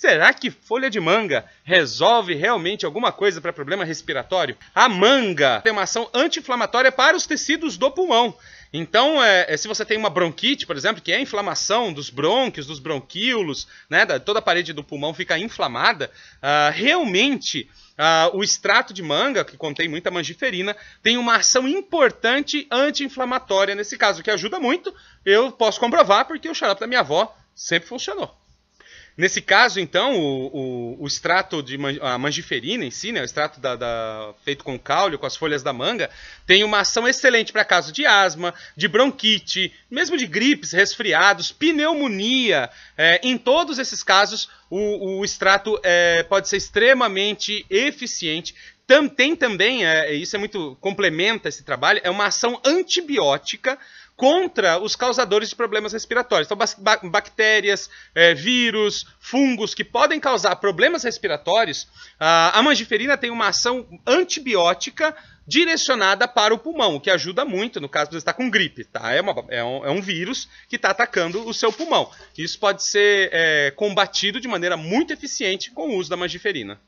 Será que folha de manga resolve realmente alguma coisa para problema respiratório? A manga tem uma ação anti-inflamatória para os tecidos do pulmão. Então, é, é, se você tem uma bronquite, por exemplo, que é a inflamação dos brônquios, dos bronquíolos, né, da, toda a parede do pulmão fica inflamada, uh, realmente uh, o extrato de manga, que contém muita mangiferina, tem uma ação importante anti-inflamatória nesse caso, que ajuda muito. Eu posso comprovar porque o xarope da minha avó sempre funcionou. Nesse caso, então, o, o, o extrato de man, a mangiferina em si, né, o extrato da, da, feito com caule, com as folhas da manga, tem uma ação excelente para caso de asma, de bronquite, mesmo de gripes, resfriados, pneumonia. É, em todos esses casos, o, o extrato é, pode ser extremamente eficiente. Tam, tem também, é, é, isso é muito complementa esse trabalho, é uma ação antibiótica contra os causadores de problemas respiratórios. Então, ba bactérias, é, vírus, fungos que podem causar problemas respiratórios, a, a mangiferina tem uma ação antibiótica direcionada para o pulmão, o que ajuda muito no caso de você estar tá com gripe, tá? É, uma, é, um, é um, vírus que está atacando o seu pulmão. Isso pode ser é, combatido de maneira muito eficiente com o uso da mangiferina.